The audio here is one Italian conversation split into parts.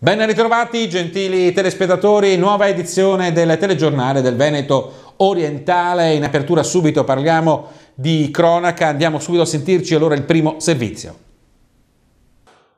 Ben ritrovati gentili telespettatori, nuova edizione del telegiornale del Veneto Orientale. In apertura subito parliamo di cronaca, andiamo subito a sentirci allora il primo servizio.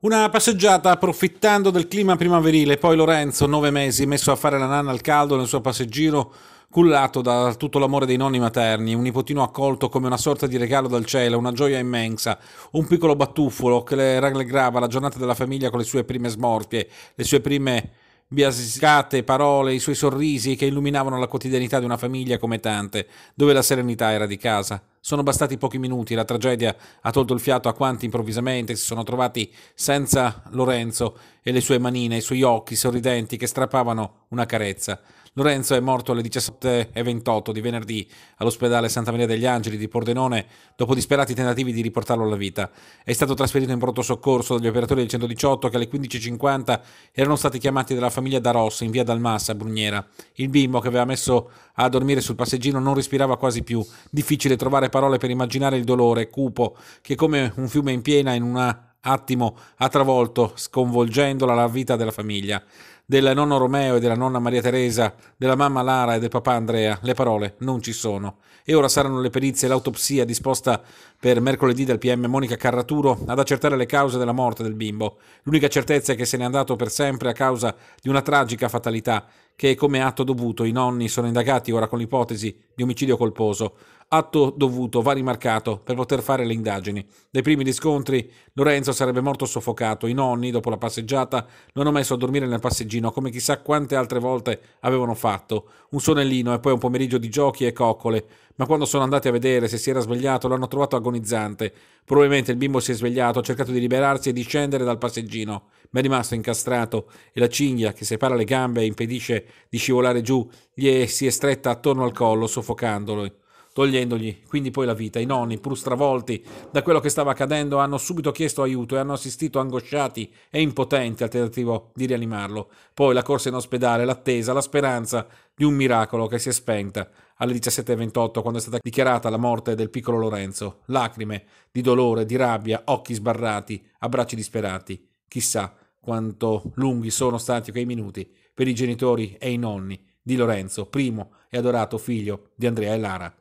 Una passeggiata approfittando del clima primaverile, poi Lorenzo, nove mesi, messo a fare la nanna al caldo nel suo passeggino Cullato da tutto l'amore dei nonni materni, un nipotino accolto come una sorta di regalo dal cielo, una gioia immensa, un piccolo battufolo che le rallegrava la giornata della famiglia con le sue prime smorfie, le sue prime biasicate parole, i suoi sorrisi che illuminavano la quotidianità di una famiglia come tante, dove la serenità era di casa. Sono bastati pochi minuti, la tragedia ha tolto il fiato a quanti improvvisamente si sono trovati senza Lorenzo e le sue manine, i suoi occhi sorridenti che strappavano una carezza. Lorenzo è morto alle 17.28 di venerdì all'ospedale Santa Maria degli Angeli di Pordenone dopo disperati tentativi di riportarlo alla vita. È stato trasferito in pronto soccorso dagli operatori del 118 che alle 15.50 erano stati chiamati dalla famiglia da Ross in via Dalmassa a Brugnera. Il bimbo che aveva messo a dormire sul passeggino non respirava quasi più. Difficile trovare parole per immaginare il dolore cupo che come un fiume in piena in una attimo ha travolto, sconvolgendola, la vita della famiglia, del nonno Romeo e della nonna Maria Teresa, della mamma Lara e del papà Andrea. Le parole non ci sono. E ora saranno le perizie e l'autopsia disposta per mercoledì dal PM Monica Carraturo ad accertare le cause della morte del bimbo. L'unica certezza è che se n'è andato per sempre a causa di una tragica fatalità che come atto dovuto i nonni sono indagati ora con l'ipotesi di omicidio colposo atto dovuto, va rimarcato, per poter fare le indagini. Dai primi riscontri Lorenzo sarebbe morto soffocato, i nonni, dopo la passeggiata, lo hanno messo a dormire nel passeggino, come chissà quante altre volte avevano fatto, un sonnellino e poi un pomeriggio di giochi e coccole, ma quando sono andati a vedere se si era svegliato l'hanno trovato agonizzante. Probabilmente il bimbo si è svegliato, ha cercato di liberarsi e di scendere dal passeggino, ma è rimasto incastrato e la cinghia che separa le gambe e impedisce di scivolare giù gli è, si è stretta attorno al collo, soffocandolo togliendogli quindi poi la vita. I nonni, pur stravolti da quello che stava accadendo, hanno subito chiesto aiuto e hanno assistito angosciati e impotenti al tentativo di rianimarlo. Poi la corsa in ospedale, l'attesa, la speranza di un miracolo che si è spenta alle 17.28 quando è stata dichiarata la morte del piccolo Lorenzo. Lacrime di dolore, di rabbia, occhi sbarrati, abbracci disperati. Chissà quanto lunghi sono stati quei minuti per i genitori e i nonni di Lorenzo, primo e adorato figlio di Andrea e Lara.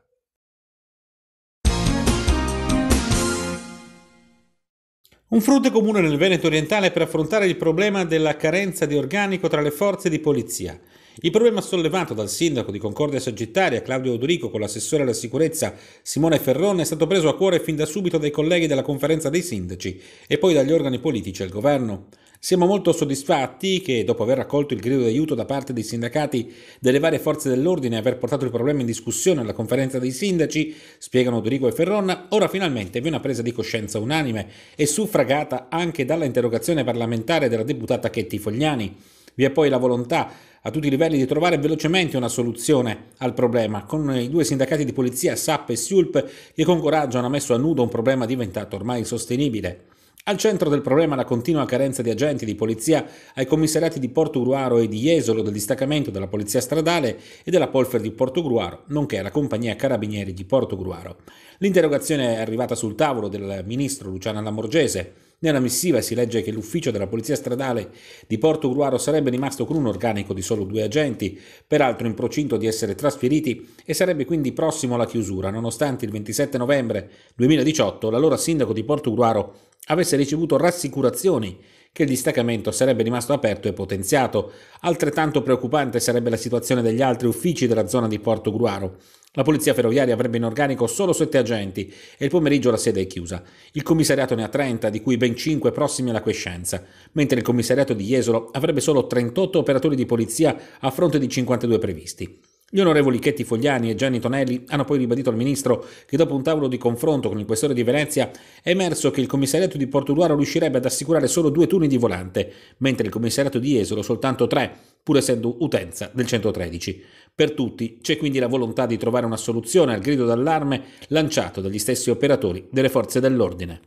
Un fronte comune nel Veneto orientale per affrontare il problema della carenza di organico tra le forze di polizia. Il problema sollevato dal sindaco di Concordia Sagittaria Claudio Odorico con l'assessore alla sicurezza Simone Ferrone è stato preso a cuore fin da subito dai colleghi della conferenza dei sindaci e poi dagli organi politici e il governo. Siamo molto soddisfatti che, dopo aver raccolto il grido d'aiuto da parte dei sindacati delle varie forze dell'ordine e aver portato il problema in discussione alla conferenza dei sindaci, spiegano Dorico e Ferron, ora finalmente vi è una presa di coscienza unanime e suffragata anche dalla interrogazione parlamentare della deputata Chetti Fogliani. Vi è poi la volontà a tutti i livelli di trovare velocemente una soluzione al problema, con i due sindacati di polizia SAP e SIULP che con coraggio hanno messo a nudo un problema diventato ormai insostenibile. Al centro del problema la continua carenza di agenti di polizia ai commissariati di Porto Gruaro e di Jesolo del distaccamento della Polizia Stradale e della Polfer di Porto Gruaro, nonché alla Compagnia Carabinieri di Porto Gruaro. L'interrogazione è arrivata sul tavolo del ministro Luciana Lamorgese, nella missiva si legge che l'ufficio della Polizia Stradale di Porto Gruaro sarebbe rimasto con un organico di solo due agenti, peraltro in procinto di essere trasferiti e sarebbe quindi prossimo alla chiusura, nonostante il 27 novembre 2018 l'allora sindaco di Porto Gruaro avesse ricevuto rassicurazioni che il distaccamento sarebbe rimasto aperto e potenziato. Altrettanto preoccupante sarebbe la situazione degli altri uffici della zona di Porto Gruaro. La polizia ferroviaria avrebbe in organico solo sette agenti e il pomeriggio la sede è chiusa. Il commissariato ne ha 30, di cui ben 5 prossimi alla quiescenza, mentre il commissariato di Jesolo avrebbe solo 38 operatori di polizia a fronte di 52 previsti. Gli onorevoli Chetti Fogliani e Gianni Tonelli hanno poi ribadito al ministro che dopo un tavolo di confronto con il questore di Venezia è emerso che il commissariato di Portoluaro riuscirebbe ad assicurare solo due turni di volante, mentre il commissariato di Esolo soltanto tre, pur essendo utenza del 113. Per tutti c'è quindi la volontà di trovare una soluzione al grido d'allarme lanciato dagli stessi operatori delle forze dell'ordine.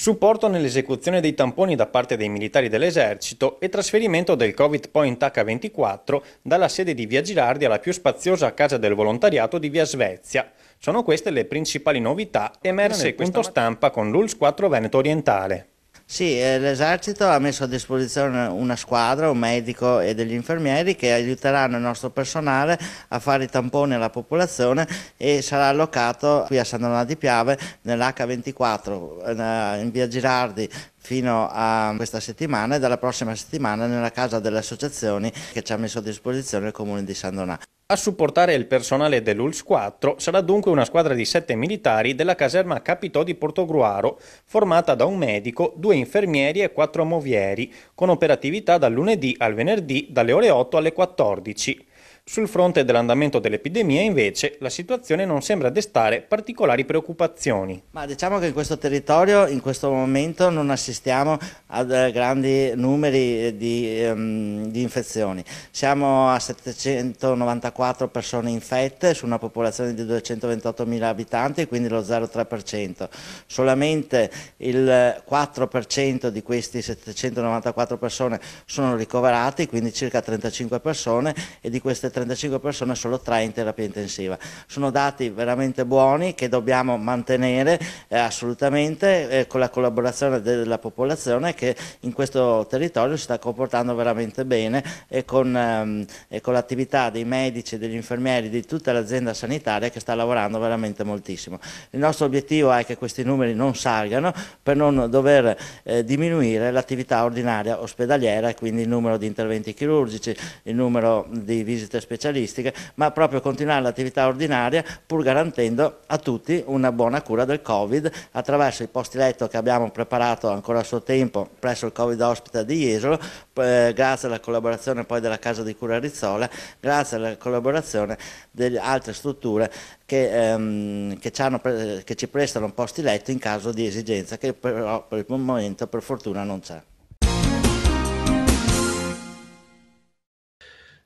supporto nell'esecuzione dei tamponi da parte dei militari dell'esercito e trasferimento del Covid Point H24 dalla sede di Via Girardi alla più spaziosa casa del volontariato di Via Svezia. Sono queste le principali novità emerse in punto stampa con l'ULS 4 Veneto Orientale. Sì, eh, l'esercito ha messo a disposizione una squadra, un medico e degli infermieri che aiuteranno il nostro personale a fare i tamponi alla popolazione e sarà allocato qui a San Donato di Piave nell'H24 eh, in via Girardi fino a questa settimana e dalla prossima settimana nella casa delle associazioni che ci ha messo a disposizione il comune di San Donato. A supportare il personale dell'ULS 4 sarà dunque una squadra di sette militari della caserma Capitò di Portogruaro, formata da un medico, due infermieri e quattro movieri, con operatività dal lunedì al venerdì dalle ore 8 alle 14. Sul fronte dell'andamento dell'epidemia, invece, la situazione non sembra destare particolari preoccupazioni. Ma diciamo che in questo territorio, in questo momento, non assistiamo a eh, grandi numeri eh, di, um, di infezioni. Siamo a 794 persone infette su una popolazione di 228.000 abitanti, quindi lo 0,3%. Solamente il 4% di questi 794 persone sono ricoverati, quindi circa 35 persone, e di queste 3 35 persone, solo 3 in terapia intensiva. Sono dati veramente buoni che dobbiamo mantenere eh, assolutamente eh, con la collaborazione della popolazione che in questo territorio si sta comportando veramente bene e con, ehm, con l'attività dei medici, degli infermieri, di tutta l'azienda sanitaria che sta lavorando veramente moltissimo. Il nostro obiettivo è che questi numeri non salgano per non dover eh, diminuire l'attività ordinaria ospedaliera e quindi il numero di interventi chirurgici, il numero di visite cioè specialistiche, ma proprio continuare l'attività ordinaria pur garantendo a tutti una buona cura del Covid attraverso i posti letto che abbiamo preparato ancora a suo tempo presso il Covid Hospital di Jesolo, eh, grazie alla collaborazione poi della Casa di Cura Rizzola, grazie alla collaborazione delle altre strutture che, ehm, che, ci, hanno, che ci prestano posti letto in caso di esigenza che però per il momento per fortuna non c'è.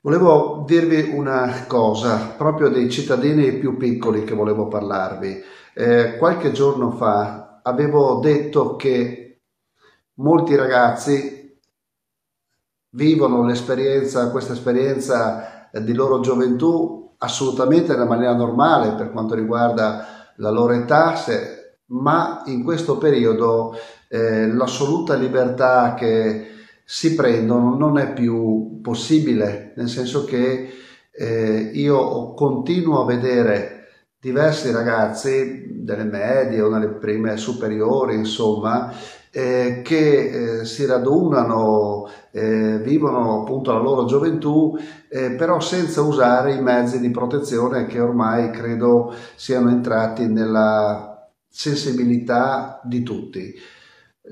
Volevo dirvi una cosa, proprio dei cittadini più piccoli che volevo parlarvi. Eh, qualche giorno fa avevo detto che molti ragazzi vivono esperienza, questa esperienza di loro gioventù assolutamente nella maniera normale per quanto riguarda la loro età, se, ma in questo periodo eh, l'assoluta libertà che si prendono non è più possibile, nel senso che eh, io continuo a vedere diversi ragazzi delle medie o delle prime superiori, insomma, eh, che eh, si radunano, eh, vivono appunto la loro gioventù, eh, però senza usare i mezzi di protezione che ormai credo siano entrati nella sensibilità di tutti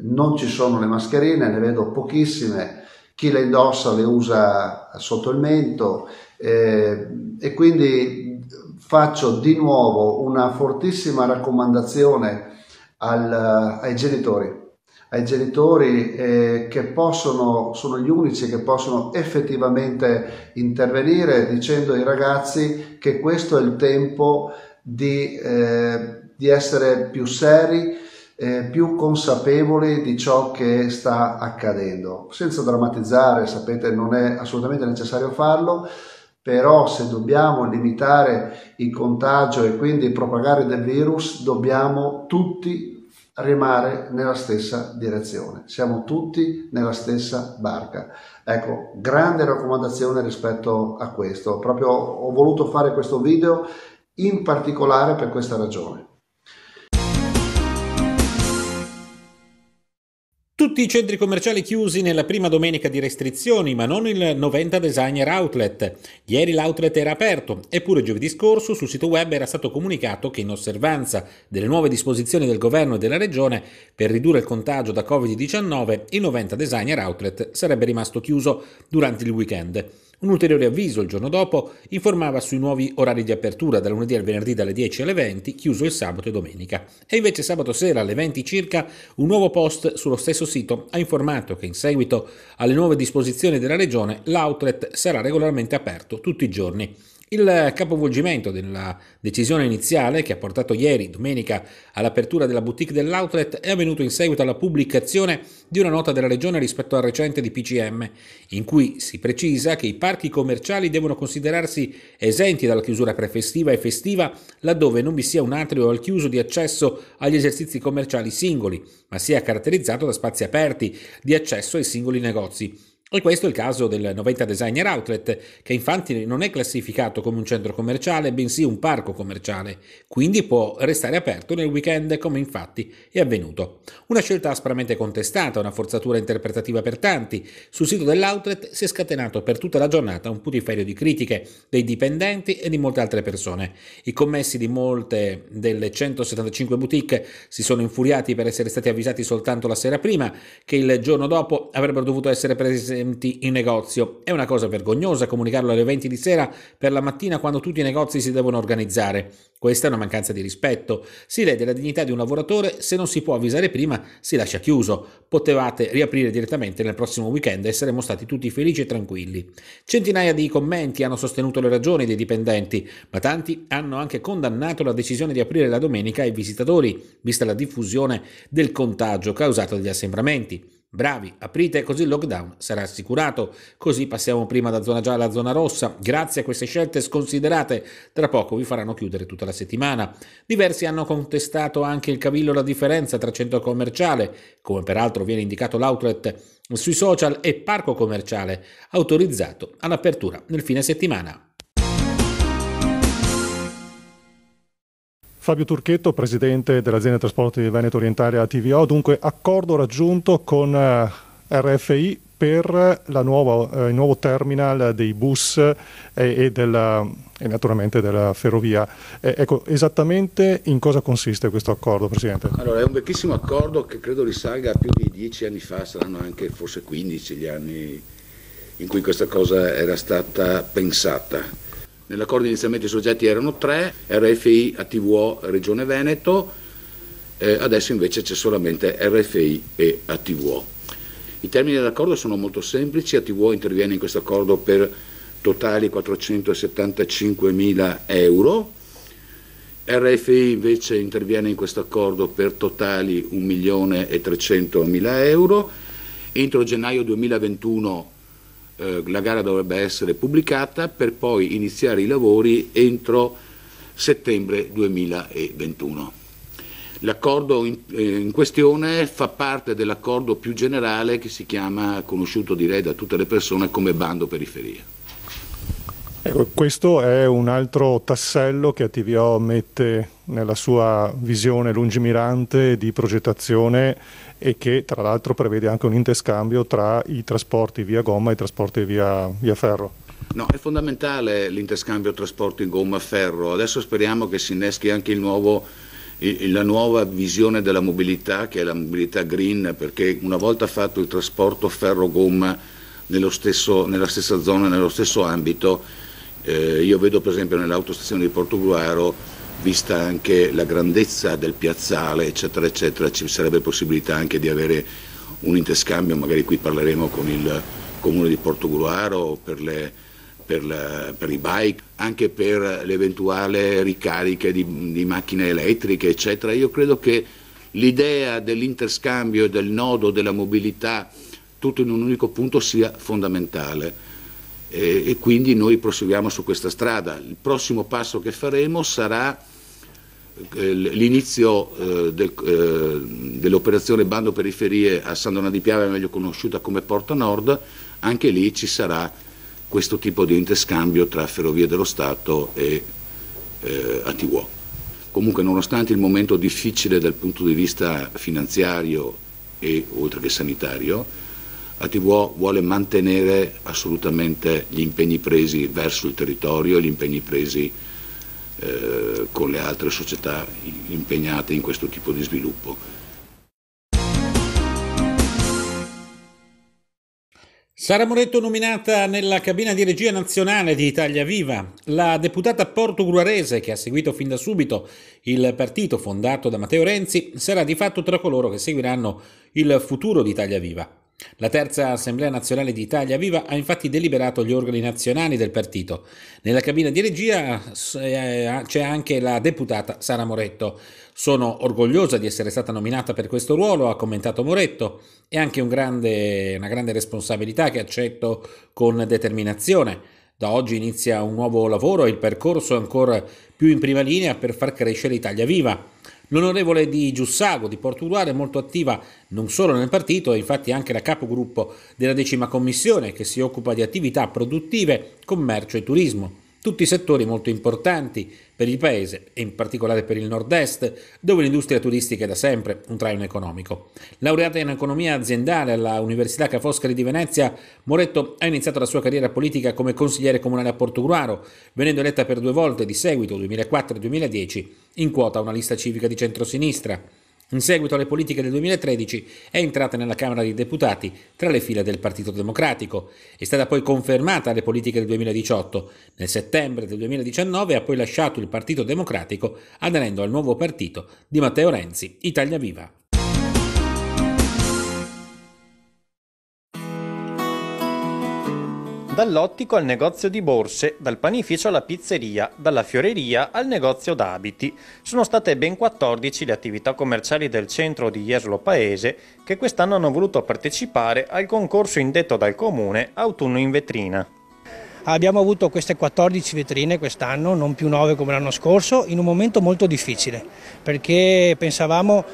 non ci sono le mascherine, ne vedo pochissime, chi le indossa le usa sotto il mento eh, e quindi faccio di nuovo una fortissima raccomandazione al, ai genitori ai genitori eh, che possono, sono gli unici che possono effettivamente intervenire dicendo ai ragazzi che questo è il tempo di, eh, di essere più seri, eh, più consapevoli di ciò che sta accadendo. Senza drammatizzare, sapete, non è assolutamente necessario farlo, però se dobbiamo limitare il contagio e quindi propagare del virus, dobbiamo tutti remare nella stessa direzione. Siamo tutti nella stessa barca. Ecco, grande raccomandazione rispetto a questo. Proprio ho voluto fare questo video in particolare per questa ragione. Tutti i centri commerciali chiusi nella prima domenica di restrizioni, ma non il 90 Designer Outlet. Ieri l'outlet era aperto, eppure giovedì scorso sul sito web era stato comunicato che in osservanza delle nuove disposizioni del governo e della regione per ridurre il contagio da Covid-19, il 90 Designer Outlet sarebbe rimasto chiuso durante il weekend. Un ulteriore avviso il giorno dopo informava sui nuovi orari di apertura dal lunedì al venerdì dalle 10 alle 20, chiuso il sabato e domenica. E invece sabato sera alle 20 circa un nuovo post sullo stesso sito ha informato che in seguito alle nuove disposizioni della regione l'outlet sarà regolarmente aperto tutti i giorni. Il capovolgimento della decisione iniziale che ha portato ieri, domenica, all'apertura della boutique dell'outlet è avvenuto in seguito alla pubblicazione di una nota della Regione rispetto al recente DPCM, in cui si precisa che i parchi commerciali devono considerarsi esenti dalla chiusura prefestiva e festiva laddove non vi sia un atrio al chiuso di accesso agli esercizi commerciali singoli, ma sia caratterizzato da spazi aperti di accesso ai singoli negozi e questo è il caso del 90 Designer Outlet, che infatti non è classificato come un centro commerciale, bensì un parco commerciale, quindi può restare aperto nel weekend come infatti è avvenuto. Una scelta aspramente contestata, una forzatura interpretativa per tanti. Sul sito dell'outlet si è scatenato per tutta la giornata un putiferio di critiche dei dipendenti e di molte altre persone. I commessi di molte delle 175 boutique si sono infuriati per essere stati avvisati soltanto la sera prima, che il giorno dopo avrebbero dovuto essere presi presenti in negozio. È una cosa vergognosa comunicarlo alle 20 di sera per la mattina quando tutti i negozi si devono organizzare. Questa è una mancanza di rispetto. Si lede la dignità di un lavoratore, se non si può avvisare prima si lascia chiuso. Potevate riaprire direttamente nel prossimo weekend e saremmo stati tutti felici e tranquilli. Centinaia di commenti hanno sostenuto le ragioni dei dipendenti, ma tanti hanno anche condannato la decisione di aprire la domenica ai visitatori, vista la diffusione del contagio causato dagli assembramenti. Bravi, aprite così il lockdown sarà assicurato, così passiamo prima da zona gialla a zona rossa. Grazie a queste scelte sconsiderate, tra poco vi faranno chiudere tutta la settimana. Diversi hanno contestato anche il cavillo la differenza tra centro commerciale, come peraltro viene indicato l'outlet sui social, e parco commerciale, autorizzato all'apertura nel fine settimana. Fabio Turchetto, presidente dell'azienda Trasporti Veneto Orientale ATVO, dunque accordo raggiunto con eh, RFI per nuova, eh, il nuovo terminal dei bus e, eh, e, della, e naturalmente della ferrovia. Eh, ecco, esattamente in cosa consiste questo accordo, Presidente? Allora, è un vecchissimo accordo che credo risalga a più di dieci anni fa, saranno anche forse 15 gli anni in cui questa cosa era stata pensata Nell'accordo inizialmente i soggetti erano tre, RFI, ATVO, Regione Veneto, eh, adesso invece c'è solamente RFI e ATVO. I termini dell'accordo sono molto semplici, ATVO interviene in questo accordo per totali 475 mila euro, RFI invece interviene in questo accordo per totali 1 milione e 300 mila euro, entro gennaio 2021 eh, la gara dovrebbe essere pubblicata per poi iniziare i lavori entro settembre 2021. L'accordo in, eh, in, questione fa parte dell'accordo più generale che si chiama, conosciuto direi da tutte le persone, come bando periferia. Ecco, questo è un altro tassello che ATVO mette nella sua visione lungimirante di progettazione e che tra l'altro prevede anche un interscambio tra i trasporti via gomma e i trasporti via, via ferro. No, è fondamentale l'interscambio trasporti gomma-ferro. Adesso speriamo che si inneschi anche nuovo, la nuova visione della mobilità, che è la mobilità green, perché una volta fatto il trasporto ferro-gomma nella stessa zona, nello stesso ambito, eh, io vedo per esempio nell'autostazione di Portogruaro vista anche la grandezza del piazzale, eccetera, eccetera, ci sarebbe possibilità anche di avere un interscambio, magari qui parleremo con il comune di Portogruaro per, le, per, la, per i bike, anche per le eventuali ricariche di, di macchine elettriche, eccetera. Io credo che l'idea dell'interscambio, e del nodo, della mobilità, tutto in un unico punto sia fondamentale e, quindi noi proseguiamo su questa strada. Il prossimo passo che faremo sarà eh, l'inizio eh, eh, dell'operazione Bando Periferie a San Donato di Piave, meglio conosciuta come Porta Nord, anche lì ci sarà questo tipo di interscambio tra Ferrovie dello Stato e eh, ATW. Comunque nonostante il momento difficile dal punto di vista finanziario e oltre che sanitario, ATVO vuole mantenere assolutamente gli impegni presi verso il territorio e gli impegni presi eh, con le altre società impegnate in questo tipo di sviluppo. Sara Moretto nominata nella cabina di regia nazionale di Italia Viva, la deputata portogruarese che ha seguito fin da subito il partito fondato da Matteo Renzi sarà di fatto tra coloro che seguiranno il futuro di Italia Viva. La terza Assemblea nazionale di Italia Viva ha infatti deliberato gli organi nazionali del partito. Nella cabina di regia eh, c'è anche la deputata Sara Moretto. Sono orgogliosa di essere stata nominata per questo ruolo, ha commentato Moretto. È anche un grande, una grande responsabilità che accetto con determinazione. Da oggi inizia un nuovo lavoro e il percorso è ancora più in prima linea per far crescere Italia Viva. L'onorevole di Giussago di Portuguare è molto attiva non solo nel partito, è infatti anche la capogruppo della decima commissione che si occupa di attività produttive, commercio e turismo tutti settori molto importanti per il paese e in particolare per il nord-est, dove l'industria turistica è da sempre un traino economico. Laureata in economia aziendale alla Università Ca' Foscari di Venezia, Moretto ha iniziato la sua carriera politica come consigliere comunale a Portogruaro, venendo eletta per due volte di seguito, 2004 e 2010, in quota a una lista civica di centrosinistra. In seguito alle politiche del 2013 è entrata nella Camera dei Deputati tra le file del Partito Democratico. È stata poi confermata alle politiche del 2018. Nel settembre del 2019 ha poi lasciato il Partito Democratico aderendo al nuovo partito di Matteo Renzi, Italia Viva. Dall'ottico al negozio di borse, dal panificio alla pizzeria, dalla fioreria al negozio d'abiti. Sono state ben 14 le attività commerciali del centro di Jeslo Paese che quest'anno hanno voluto partecipare al concorso indetto dal comune Autunno in vetrina. Abbiamo avuto queste 14 vetrine quest'anno, non più 9 come l'anno scorso, in un momento molto difficile perché pensavamo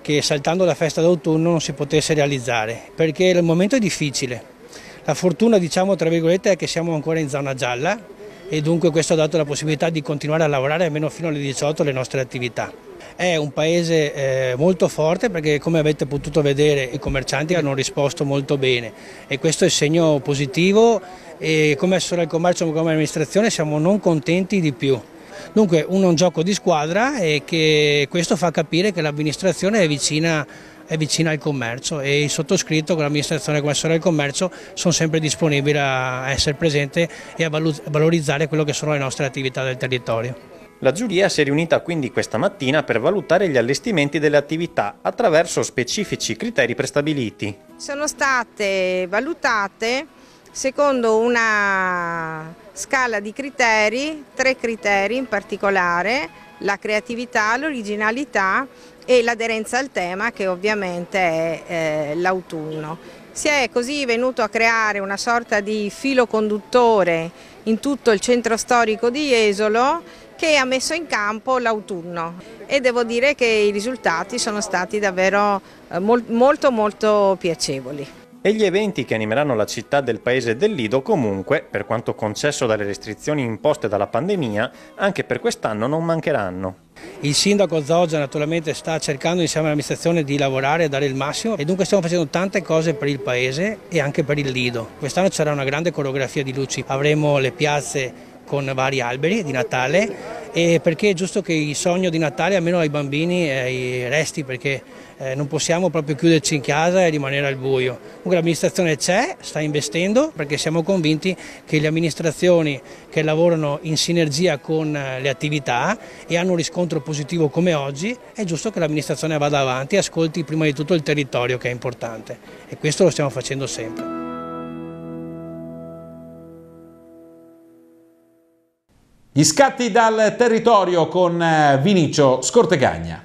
che saltando la festa d'autunno non si potesse realizzare, perché il momento è difficile la fortuna diciamo tra virgolette è che siamo ancora in zona gialla e dunque questo ha dato la possibilità di continuare a lavorare almeno fino alle 18 le nostre attività. È un paese eh, molto forte perché come avete potuto vedere i commercianti hanno risposto molto bene e questo è segno positivo e come assessore del commercio e come amministrazione siamo non contenti di più. Dunque uno è un gioco di squadra e che questo fa capire che l'amministrazione è vicina è vicina al commercio e il sottoscritto con l'amministrazione commerciale del commercio sono sempre disponibili a essere presente e a valorizzare quello che sono le nostre attività del territorio. La giuria si è riunita quindi questa mattina per valutare gli allestimenti delle attività attraverso specifici criteri prestabiliti. Sono state valutate secondo una scala di criteri, tre criteri in particolare, la creatività, l'originalità e l'aderenza al tema che ovviamente è eh, l'autunno. Si è così venuto a creare una sorta di filo conduttore in tutto il centro storico di Jesolo che ha messo in campo l'autunno e devo dire che i risultati sono stati davvero eh, molto molto piacevoli e gli eventi che animeranno la città del paese del Lido comunque, per quanto concesso dalle restrizioni imposte dalla pandemia, anche per quest'anno non mancheranno. Il sindaco Zoggia naturalmente sta cercando insieme all'amministrazione di lavorare e dare il massimo e dunque stiamo facendo tante cose per il paese e anche per il Lido. Quest'anno ci sarà una grande coreografia di luci, avremo le piazze con vari alberi di Natale e perché è giusto che il sogno di Natale almeno ai bambini resti perché eh, non possiamo proprio chiuderci in casa e rimanere al buio. Comunque l'amministrazione c'è, sta investendo perché siamo convinti che le amministrazioni che lavorano in sinergia con eh, le attività e hanno un riscontro positivo come oggi è giusto che l'amministrazione vada avanti e ascolti prima di tutto il territorio che è importante e questo lo stiamo facendo sempre. Gli scatti dal territorio con eh, Vinicio Scortegagna.